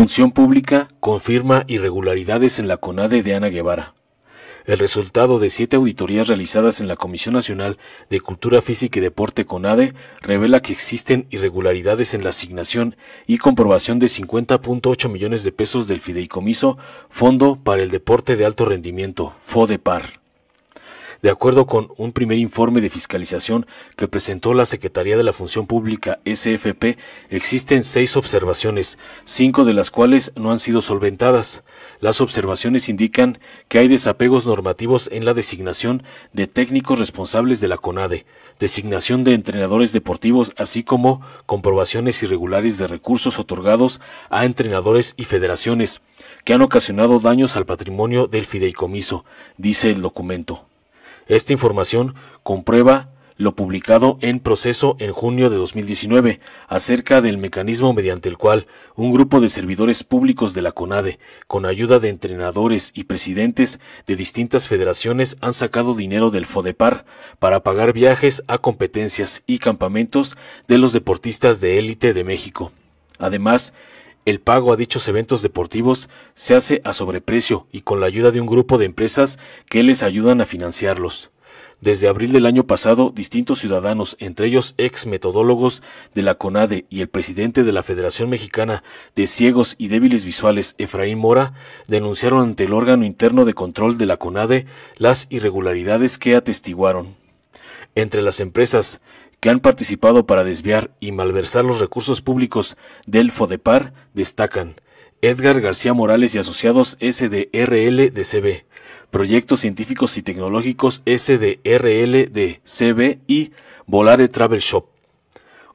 Función Pública confirma irregularidades en la CONADE de Ana Guevara. El resultado de siete auditorías realizadas en la Comisión Nacional de Cultura Física y Deporte CONADE revela que existen irregularidades en la asignación y comprobación de 50.8 millones de pesos del fideicomiso Fondo para el Deporte de Alto Rendimiento, FODEPAR. De acuerdo con un primer informe de fiscalización que presentó la Secretaría de la Función Pública SFP, existen seis observaciones, cinco de las cuales no han sido solventadas. Las observaciones indican que hay desapegos normativos en la designación de técnicos responsables de la CONADE, designación de entrenadores deportivos, así como comprobaciones irregulares de recursos otorgados a entrenadores y federaciones, que han ocasionado daños al patrimonio del fideicomiso, dice el documento. Esta información comprueba lo publicado en proceso en junio de 2019 acerca del mecanismo mediante el cual un grupo de servidores públicos de la CONADE, con ayuda de entrenadores y presidentes de distintas federaciones, han sacado dinero del FODEPAR para pagar viajes a competencias y campamentos de los deportistas de élite de México. Además, el pago a dichos eventos deportivos se hace a sobreprecio y con la ayuda de un grupo de empresas que les ayudan a financiarlos. Desde abril del año pasado, distintos ciudadanos, entre ellos ex metodólogos de la CONADE y el presidente de la Federación Mexicana de Ciegos y Débiles Visuales, Efraín Mora, denunciaron ante el órgano interno de control de la CONADE las irregularidades que atestiguaron. Entre las empresas que han participado para desviar y malversar los recursos públicos del FODEPAR destacan Edgar García Morales y Asociados SDRL de CB, Proyectos Científicos y Tecnológicos SDRL de CB y Volare Travel Shop.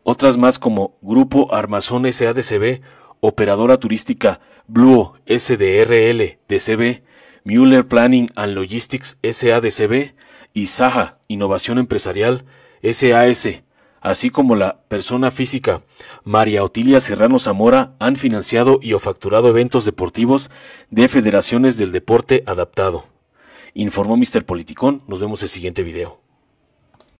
Otras más como Grupo Armazón SADCB, Operadora Turística Bluo SDRL de CB, Mueller Planning and Logistics SADCB y Saja Innovación Empresarial SAS, así como la persona física María Otilia Serrano Zamora han financiado y o facturado eventos deportivos de federaciones del deporte adaptado. Informó Mr. Politicón, nos vemos en el siguiente video.